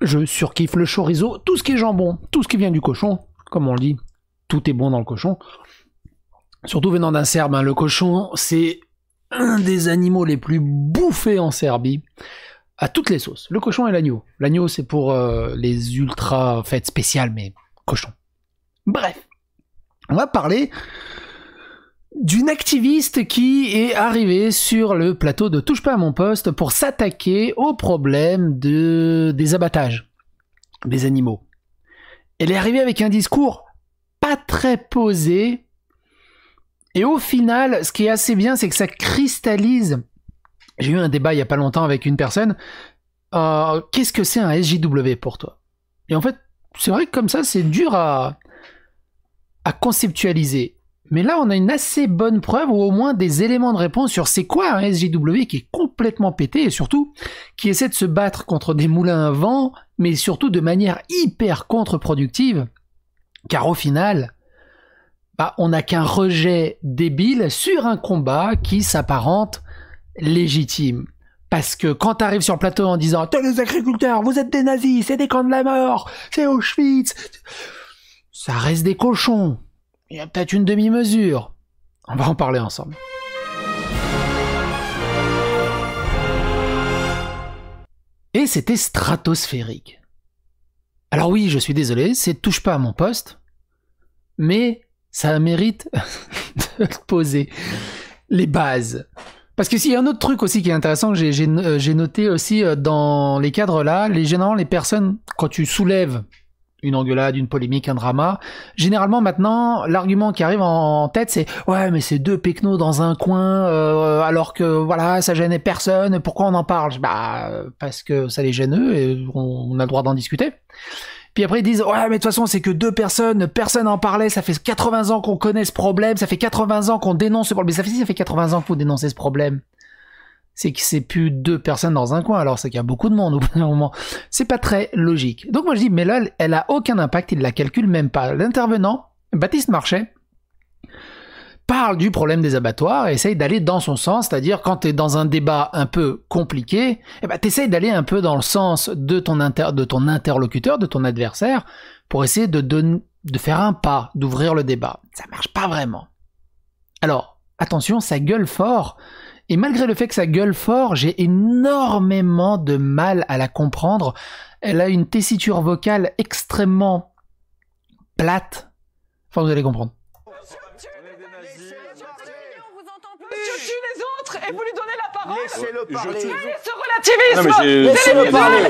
je surkiffe le chorizo, tout ce qui est jambon, tout ce qui vient du cochon, comme on le dit, tout est bon dans le cochon. Surtout venant d'un Serbe, hein. le cochon, c'est un des animaux les plus bouffés en Serbie, à toutes les sauces. Le cochon et l'agneau. L'agneau, c'est pour euh, les ultra fêtes spéciales, mais cochon. Bref, on va parler d'une activiste qui est arrivée sur le plateau de Touche pas à mon poste pour s'attaquer au problème des abattages des animaux. Elle est arrivée avec un discours pas très posé. Et au final, ce qui est assez bien, c'est que ça cristallise. J'ai eu un débat il y a pas longtemps avec une personne. Euh, qu'est-ce que c'est un SJW pour toi Et en fait, c'est vrai que comme ça, c'est dur à conceptualiser. Mais là, on a une assez bonne preuve, ou au moins des éléments de réponse sur c'est quoi un SJW qui est complètement pété, et surtout qui essaie de se battre contre des moulins à vent, mais surtout de manière hyper contre-productive, car au final, bah, on n'a qu'un rejet débile sur un combat qui s'apparente légitime. Parce que quand arrives sur le plateau en disant T'es les agriculteurs, vous êtes des nazis, c'est des camps de la mort, c'est Auschwitz, ça reste des cochons il y a peut-être une demi-mesure. On va en parler ensemble. Et c'était stratosphérique. Alors oui, je suis désolé, c'est touche pas à mon poste, mais ça mérite de poser les bases. Parce que s'il y a un autre truc aussi qui est intéressant que j'ai euh, noté aussi euh, dans les cadres là, les, généralement les personnes, quand tu soulèves une engueulade, une polémique, un drama. Généralement maintenant, l'argument qui arrive en tête, c'est ouais, mais c'est deux pecnos dans un coin, euh, alors que voilà, ça gênait personne. Pourquoi on en parle Bah parce que ça les gêne eux et on, a le droit d'en discuter. Puis après ils disent ouais, mais de toute façon c'est que deux personnes, personne en parlait. Ça fait 80 ans qu'on connaît ce problème, ça fait 80 ans qu'on dénonce ce problème. Mais ça fait ça fait 80 ans qu'on dénonce ce problème c'est que c'est plus deux personnes dans un coin, alors c'est qu'il y a beaucoup de monde au bout d'un moment. C'est pas très logique. Donc moi je dis, mais là, elle a aucun impact, il la calcule même pas. L'intervenant, Baptiste Marchais, parle du problème des abattoirs et essaye d'aller dans son sens, c'est-à-dire quand tu es dans un débat un peu compliqué, eh ben, d'aller un peu dans le sens de ton, interlocuteur, de ton adversaire, pour essayer de, de faire un pas, d'ouvrir le débat. Ça marche pas vraiment. Alors, attention, ça gueule fort, et malgré le fait que ça gueule fort, j'ai énormément de mal à la comprendre. Elle a une tessiture vocale extrêmement plate. Enfin, vous allez comprendre. les autres et vous lui donnez la parole. Laissez-le parler. C'est le relativisme Laissez-le parler.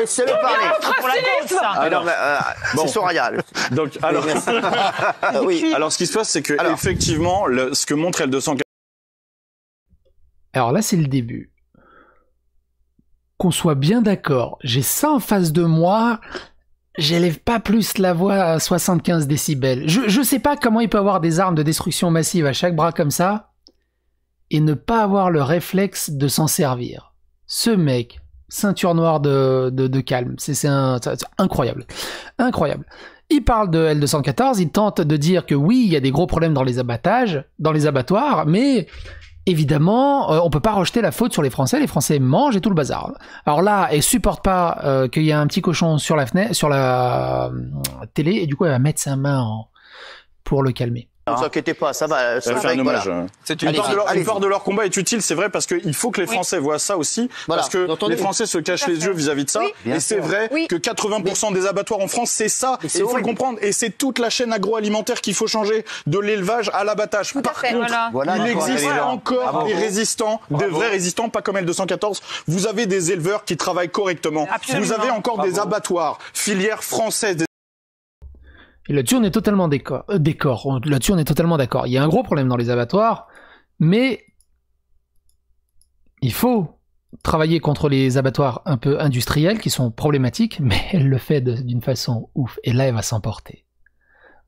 Laissez-le parler. C'est alors, Soraya. Donc, alors, oui. alors, ce qui se passe, c'est que effectivement, ce que montre L214 alors là, c'est le début. Qu'on soit bien d'accord, j'ai ça en face de moi, j'élève pas plus la voix à 75 décibels. Je, je sais pas comment il peut avoir des armes de destruction massive à chaque bras comme ça et ne pas avoir le réflexe de s'en servir. Ce mec, ceinture noire de, calme, c'est incroyable. Incroyable. Il parle de L214, il tente de dire que oui, il y a des gros problèmes dans les abattages, dans les abattoirs, mais évidemment, euh, on peut pas rejeter la faute sur les Français. Les Français mangent et tout le bazar. Alors là, elle supporte pas euh, qu'il y a un petit cochon sur la fenêtre, sur la euh, télé, et du coup, elle va mettre sa main pour le calmer. Ne vous ah. inquiétez pas, ça va. Euh, ça un hein. C'est une, de, leur, une part de leur combat est utile, c'est vrai, parce qu'il faut que les Français voient ça aussi, parce que les Français se cachent les yeux vis-à-vis de ça. et c'est vrai que 80% des abattoirs en France, c'est ça. il faut le comprendre. Et c'est toute la chaîne agroalimentaire qu'il faut changer, de l'élevage à l'abattage. Par contre, il existe encore des résistants, des vrais résistants, pas comme L214. Vous avez des éleveurs qui travaillent correctement. Vous avez encore des abattoirs, filières françaises. Et là-dessus, on est totalement euh, est totalement d'accord. Il y a un gros problème dans les abattoirs, mais il faut travailler contre les abattoirs un peu industriels qui sont problématiques, mais elle le fait d'une façon ouf. Et là, elle va s'emporter.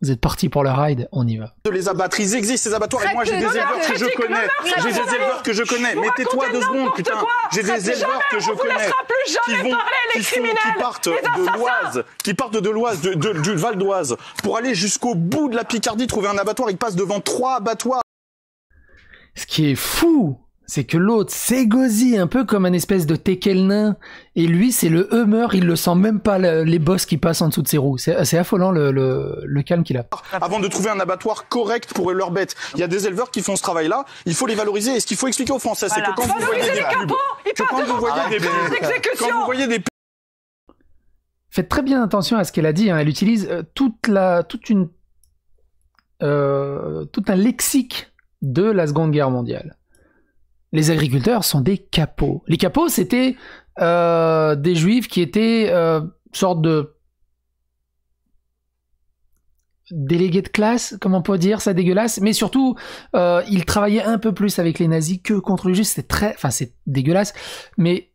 Vous êtes partis pour le ride, on y va. Les abattre, ils existent ces abattoirs. Et moi, j'ai des éleveurs que je connais. J'ai des éleveurs que je connais. Mais tais-toi deux secondes, putain. J'ai des éleveurs que je connais. Qui vont, qui, sont, qui partent de l'Oise, qui partent de l'Oise, du Val d'Oise, pour aller jusqu'au bout de la Picardie, trouver un abattoir. Ils passent devant trois abattoirs. Ce qui est fou, c'est que l'autre s'égosille un peu comme un espèce de tekel nain. Et lui, c'est le humeur, il le sent même pas les bosses qui passent en dessous de ses roues. C'est affolant le, calme qu'il a. Avant de trouver un abattoir correct pour leurs bêtes, il y a des éleveurs qui font ce travail-là. Il faut les valoriser. Et ce qu'il faut expliquer aux Français, c'est que quand vous voyez des Faites très bien attention à ce qu'elle a dit. Hein. Elle utilise euh, toute la, toute une, euh, tout un lexique de la Seconde Guerre mondiale les agriculteurs sont des capots. Les capots, c'était euh, des juifs qui étaient euh, sorte de délégués de classe, comment on peut dire ça dégueulasse, mais surtout euh, ils travaillaient un peu plus avec les nazis que contre les juifs, c'est très, enfin c'est dégueulasse, mais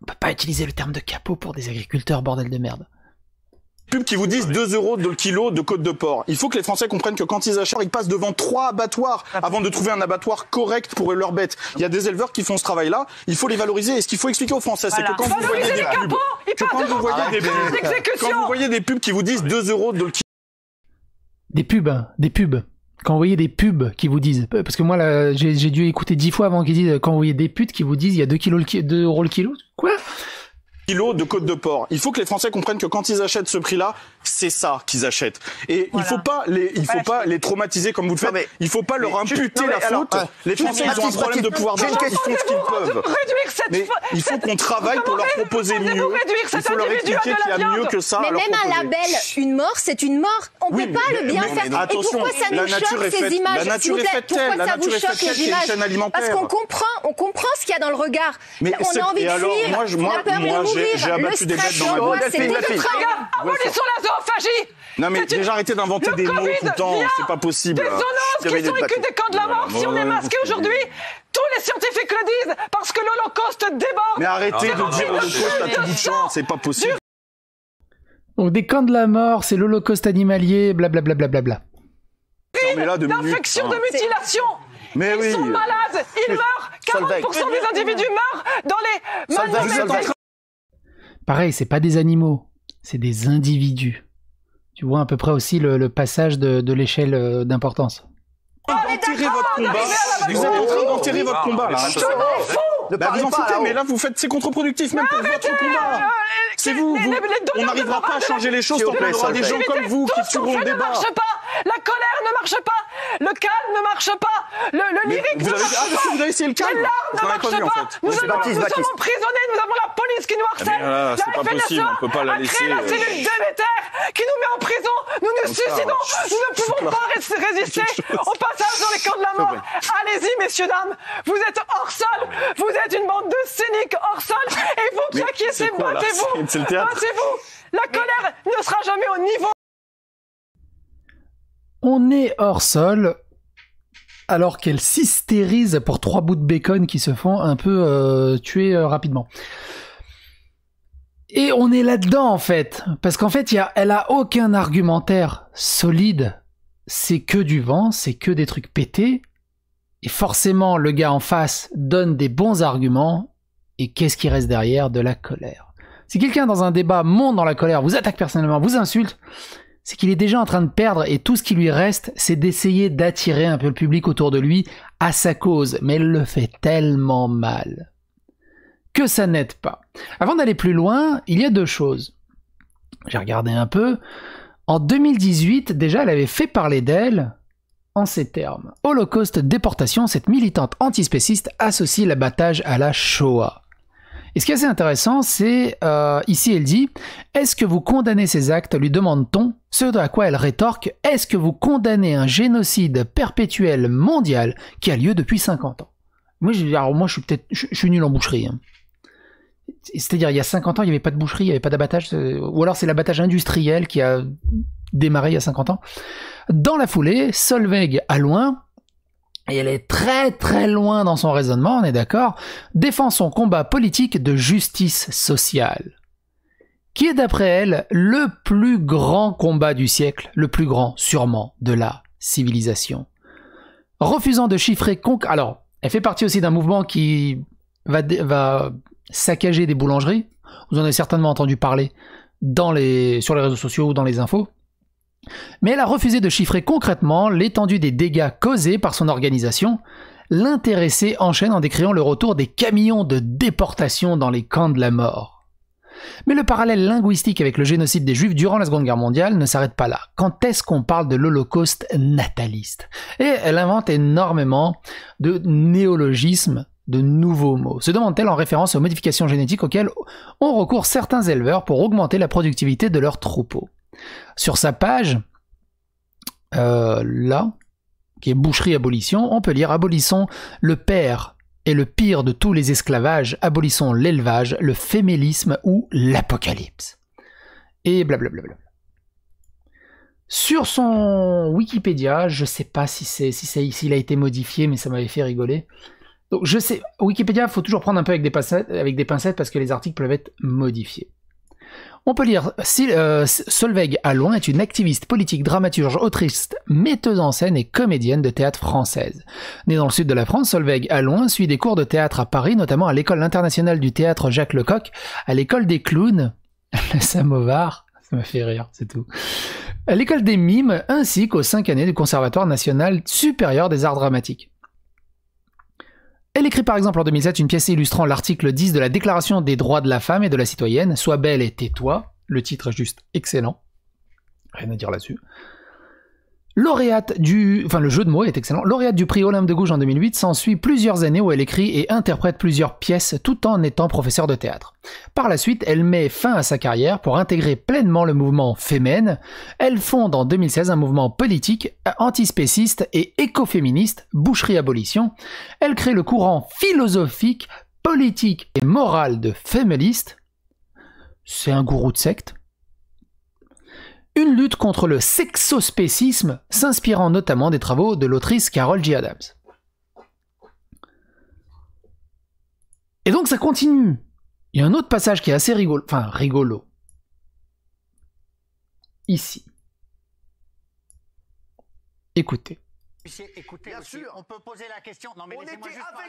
on ne peut pas utiliser le terme de capot pour des agriculteurs, bordel de merde. Pub qui vous disent 2 euros de kilo de côte de porc. Il faut que les Français comprennent que quand ils achètent, ils passent devant trois abattoirs avant de trouver un abattoir correct pour leurs bêtes. Il y a des éleveurs qui font ce travail-là. Il faut les valoriser. Et ce qu'il faut expliquer aux Français, c'est que quand vous voyez des pubs, quand, vous voyez quand vous voyez des pubs qui vous disent 2 euros de kilo, des pubs, hein. des pubs. Quand vous voyez des pubs qui vous disent, parce que moi là, j'ai dû écouter dix fois avant qu'ils disent, quand vous voyez des putes qui vous disent, il y a 2 kilos, 2 euros le kilo, quoi kilo de côte de porc. Il faut que les Français comprennent que quand ils achètent ce prix-là, c'est ça qu'ils achètent. Et il faut pas les, il faut pas les traumatiser comme vous le faites. mais, il faut pas leur imputer la faute. les Français, ils ont un problème de pouvoir d'achat. Ils font ce qu'ils peuvent. Mais il faut qu'on travaille pour leur proposer mieux. Il faut leur expliquer qu'il y a mieux que ça. Mais même un label, une mort, c'est une mort. On ne peut pas le bien faire. Et pourquoi ça nous choque ces images La nature est faite telle. La nature est faite telle Parce qu'on comprend, on comprend ce qu'il y a dans le regard. On a envie de fuir. La peur, j'ai abattu des bêtes dans ma vie. Abolissons la zoophagie Non mais déjà arrêtez d'inventer des mots tout le temps, c'est pas possible. Des zoonoses qui sont écus des camps de la mort, si on est masqué aujourd'hui, tous les scientifiques le disent, parce que l'Holocauste déborde. Mais arrêtez de dire l'Holocauste à tout bout de champ, c'est pas possible. Donc des camps de la mort, c'est l'Holocauste animalier, blablabla. Bla, bla, bla, bla. D'infection, de hein. mutilation mais ils sont malades, ils meurent. 40% des individus meurent dans les manifestations. Pareil, c'est pas des animaux, c'est des individus. Tu vois à peu près aussi le, le passage de, de l'échelle d'importance. Enterrez votre combat. Vous êtes en train d'enterrer votre combat là. Bah vous en foutez, mais là vous faites c'est contre-productif même pour votre combat. C'est vous, vous. On n'arrivera pas à changer les choses tant qu'on aura des gens comme vous qui tueront le débat. Ça ne pas. La colère ne marche pas. Le calme ne marche pas. Le, lyrique ne marche ah, pas. Vous ne marche pas. Nous, sommes emprisonnés. Nous avons la police qui nous ah, harcèle. la c'est a créé la laisser. Euh. cellule Déméter qui nous met en prison. Nous nous suicidons. nous ne pouvons pas résister au passage dans les camps de la mort. Allez-y, messieurs, dames. Vous êtes hors sol. Ah, vous êtes une bande de cyniques hors sol. Et vous, êtes battez-vous. Battez-vous. La colère ne sera jamais au niveau on est hors sol, alors qu'elle s'hystérise pour trois bouts de bacon qui se font un peu euh, tuer euh, rapidement. Et on est là-dedans en fait, parce qu'en fait, elle a aucun argumentaire solide. C'est que du vent, c'est que des trucs pétés. Et forcément, le gars en face donne des bons arguments. Et qu'est-ce qui reste derrière De la colère. Si quelqu'un dans un débat monte dans la colère, vous attaque personnellement, vous insulte, c'est qu'il est déjà en train de perdre et tout ce qui lui reste, c'est d'essayer d'attirer un peu le public autour de lui à sa cause, mais elle le fait tellement mal que ça n'aide pas. Avant d'aller plus loin, il y a deux choses. J'ai regardé un peu. En 2018, déjà, elle avait fait parler d'elle en ces termes. Holocauste déportation, cette militante antispéciste associe l'abattage à la Shoah. Et ce qui est assez intéressant, c'est euh, ici elle dit Est-ce que vous condamnez ces actes lui demande-t-on. Ce à quoi elle rétorque Est-ce que vous condamnez un génocide perpétuel mondial qui a lieu depuis 50 ans Moi, je, moi, je suis peut-être, je, suis nul en boucherie. Hein. C'est-à-dire, il y a 50 ans, il n'y avait pas de boucherie, il n'y avait pas d'abattage, euh, ou alors c'est l'abattage industriel qui a démarré il y a 50 ans. Dans la foulée, Solveig à loin et elle est très très loin dans son raisonnement, on est d'accord, défend son combat politique de justice sociale, qui est d'après elle le plus grand combat du siècle, le plus grand sûrement de la civilisation. Refusant de chiffrer... Conc Alors, elle fait partie aussi d'un mouvement qui va, va saccager des boulangeries, vous en avez certainement entendu parler dans les, sur les réseaux sociaux ou dans les infos. Mais elle a refusé de chiffrer concrètement l'étendue des dégâts causés par son organisation. L'intéressé enchaîne en décriant le retour des camions de déportation dans les camps de la mort. Mais le parallèle linguistique avec le génocide des Juifs durant la Seconde Guerre mondiale ne s'arrête pas là. Quand est-ce qu'on parle de l'Holocauste nataliste Et elle invente énormément de néologismes, de nouveaux mots. Se demande-t-elle en référence aux modifications génétiques auxquelles ont recours certains éleveurs pour augmenter la productivité de leurs troupeaux. Sur sa page, euh, là, qui est Boucherie Abolition, on peut lire Abolissons le père et le pire de tous les esclavages, abolissons l'élevage, le fémélisme ou l'apocalypse. Et blablabla. Sur son Wikipédia, je sais pas si c'est si c'est s'il a été modifié, mais ça m'avait fait rigoler. Donc je sais, Wikipédia, faut toujours prendre un peu avec des pincettes parce que les articles peuvent être modifiés. On peut lire euh, Solveig Alloin est une activiste politique, dramaturge, autrice, metteuse en scène et comédienne de théâtre française. Née dans le sud de la France, Solveig Alloin suit des cours de théâtre à Paris, notamment à l'école internationale du théâtre Jacques Lecoq, à l'école des clowns, le Samovar, ça me fait rire, c'est tout. À l'école des mimes, ainsi qu'aux cinq années du Conservatoire national supérieur des arts dramatiques. Elle écrit par exemple en 2007 une pièce illustrant l'article 10 de la Déclaration des droits de la femme et de la citoyenne, Sois belle et tais-toi. Le titre est juste excellent. Rien à dire là-dessus. Lauréate du, enfin le jeu de mots est excellent. Lauréate du prix Olympe de Gouges en 2008, s'ensuit plusieurs années où elle écrit et interprète plusieurs pièces tout en étant professeur de théâtre. Par la suite, elle met fin à sa carrière pour intégrer pleinement le mouvement Femen. Elle fonde en 2016 un mouvement politique antispéciste et écoféministe, Boucherie Abolition. Elle crée le courant philosophique, politique et moral de Femelist. C'est un gourou de secte une lutte contre le sexospécisme, s'inspirant notamment des travaux de l'autrice Carol G. Adams. Et donc ça continue. Il y a un autre passage qui est assez rigolo, enfin rigolo. Ici. Écoutez on peut poser la question. on avec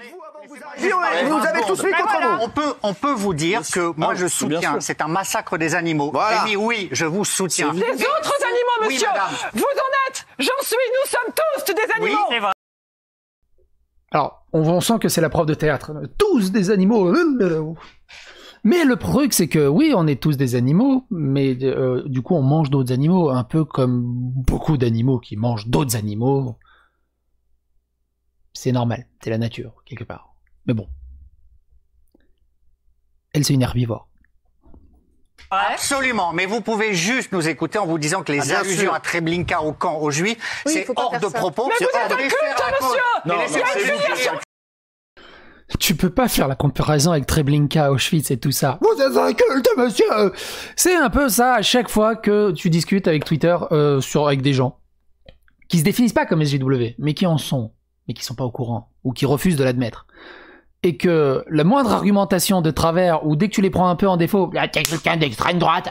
vous avant vous On peut, on peut vous dire que moi, ah, je soutiens. C'est un massacre des animaux. oui, je vous soutiens. Les autres animaux, monsieur. vous en êtes. J'en suis. Nous sommes tous des animaux. Alors, on, sent que c'est la preuve de théâtre. Tous des animaux. Mais le truc, c'est que oui, on est tous des animaux, mais euh, du coup, on mange d'autres animaux, un peu comme beaucoup d'animaux qui mangent d'autres animaux. C'est normal, c'est la nature, quelque part. Mais bon. Elle, c'est une herbivore. Absolument, mais vous pouvez juste nous écouter en vous disant que les allusions ah, à Treblinka, au camp, aux Juifs, c'est hors de propos. Mais vous êtes un culte, monsieur tu peux pas faire la comparaison avec Treblinka, Auschwitz et tout ça. Vous êtes un culte, monsieur C'est un peu ça à chaque fois que tu discutes avec Twitter euh, sur, avec des gens qui se définissent pas comme SGW, mais qui en sont mais qui sont pas au courant ou qui refusent de l'admettre. Et que la moindre argumentation de travers ou dès que tu les prends un peu en défaut, ah, t'es quelqu'un d'extrême droite.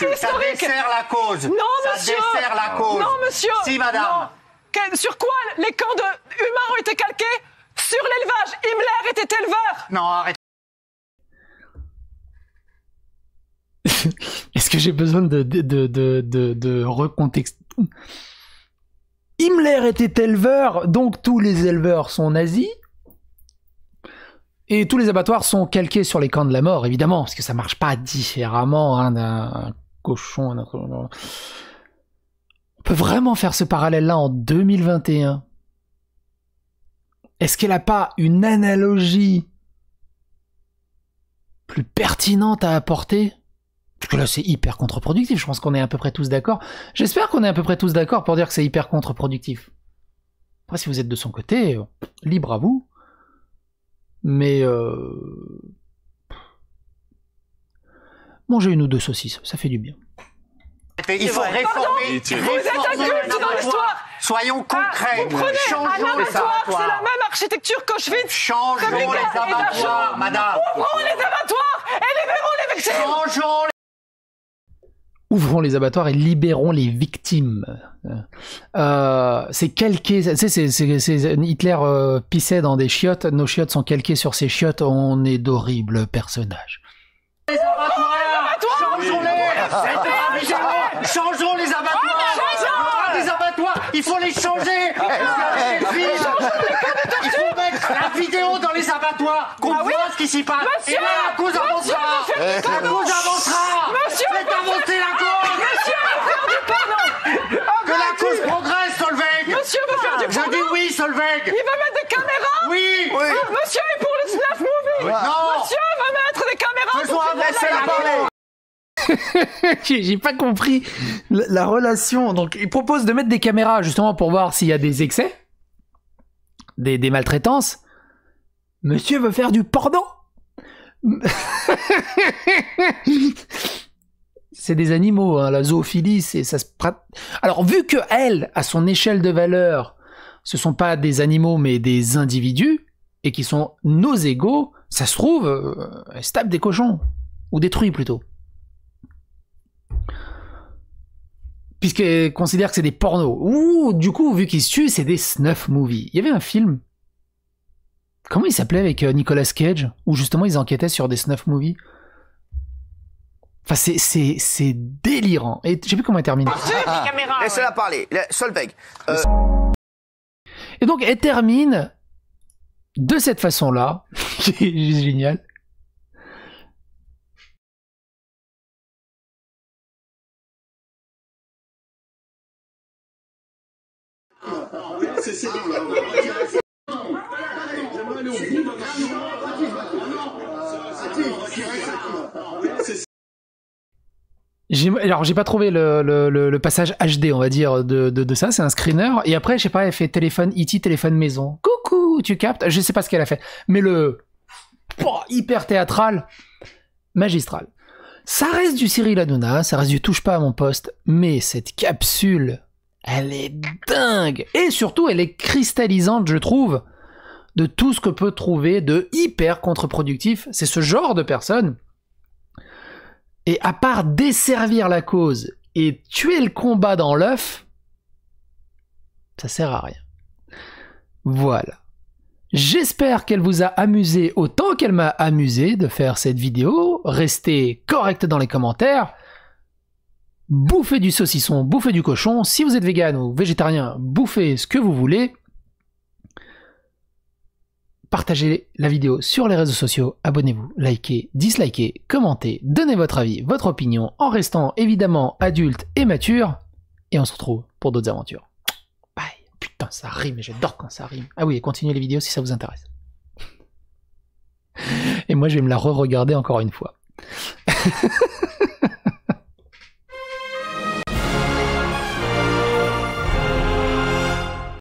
ça la cause. Non, ça monsieur. dessert la cause. Non, monsieur. Si, madame. sur quoi les camps de humains ont été calqués Sur l'élevage. Himmler était éleveur. Non, arrête. j'ai besoin de, de, de, de, Himmler était éleveur, donc tous les éleveurs sont nazis. Et tous les abattoirs sont calqués sur les camps de la mort, évidemment, parce que ça marche pas différemment hein, d'un cochon. On peut vraiment faire ce parallèle-là en 2021. Est-ce qu'elle n'a pas une analogie plus pertinente à apporter que Là, c'est hyper contre-productif. Je pense qu'on est à peu près tous d'accord. J'espère qu'on est à peu près tous d'accord pour dire que c'est hyper contre-productif. Après, si vous êtes de son côté, euh, libre à vous. Mais. Euh... Mangez une ou deux saucisses, ça fait du bien. Il faut réformer. vous êtes adulte dans l'histoire. Soyons ah, concrets. changeons les abattoirs. C'est la même architecture qu'Auschwitz. Changeons les abattoirs, madame. Ouvrons les abattoirs et libérons les vecteurs. Changeons ouvrons les abattoirs et libérons les victimes. c'est calqué, Hitler pissait dans des chiottes, nos chiottes sont calquées sur ces chiottes, on est d'horribles personnages. Les abattoirs, changeons-les, changeons les abattoirs, les abattoirs, il faut les changer, vidéo dans les abattoirs, ah qu'on voit ce qui s'y passe. et là, la cause avancera. la cause avancera. Monsieur, faites avancer la cause. que la cause progresse, Solveig. Monsieur, va faire du Je dis oui, Solveig. Il va mettre des caméras. Oui. monsieur est pour le snuff movie. Non. Monsieur va mettre des caméras. Faisons avancer la, la parler. J'ai pas compris la, relation. Donc, il propose de mettre des caméras justement pour voir s'il y a des excès, des, des maltraitances. Monsieur veut faire du porno C'est des animaux, hein, la zoophilie, ça se Alors vu que elle, à son échelle de valeur, ce sont pas des animaux mais des individus et qui sont nos égaux, ça se trouve, euh, elle se tape des cochons ou détruit plutôt. Puisqu'elle considère que c'est des pornos. Ou du coup, vu qu'ils se tuent, c'est des snuff movies. Il y avait un film Comment il s'appelait avec euh, Nicolas Cage Où justement ils enquêtaient sur des snuff movies Enfin, c'est, délirant. Et je sais plus comment elle termine. Ah, ah. laissez parler. Euh. Et donc, elle termine de cette façon-là, C'est génial. alors j'ai pas trouvé le, passage HD on va dire de, ça, c'est un screener et après je sais pas elle fait téléphone iti, e téléphone maison. Coucou, tu captes Je sais pas ce qu'elle a fait, mais le hyper théâtral, magistral. Ça reste du Cyril Hanouna, ça reste du touche pas à mon poste, mais cette capsule, elle est dingue et surtout elle est cristallisante je trouve de tout ce que peut trouver de hyper contre-productif. C'est ce genre de personne et à part desservir la cause et tuer le combat dans l'œuf, ça sert à rien. Voilà. J'espère qu'elle vous a amusé autant qu'elle m'a amusé de faire cette vidéo. Restez correct dans les commentaires. Bouffez du saucisson, bouffez du cochon. Si vous êtes vegan ou végétarien, bouffez ce que vous voulez partagez la vidéo sur les réseaux sociaux, abonnez-vous, likez, dislikez, commentez, donnez votre avis, votre opinion, en restant évidemment adulte et mature. Et on se retrouve pour d'autres aventures. Bye. Putain, ça rime, j'adore quand ça rime. Ah oui, continuez les vidéos si ça vous intéresse. Et moi, je vais me la re-regarder encore une fois.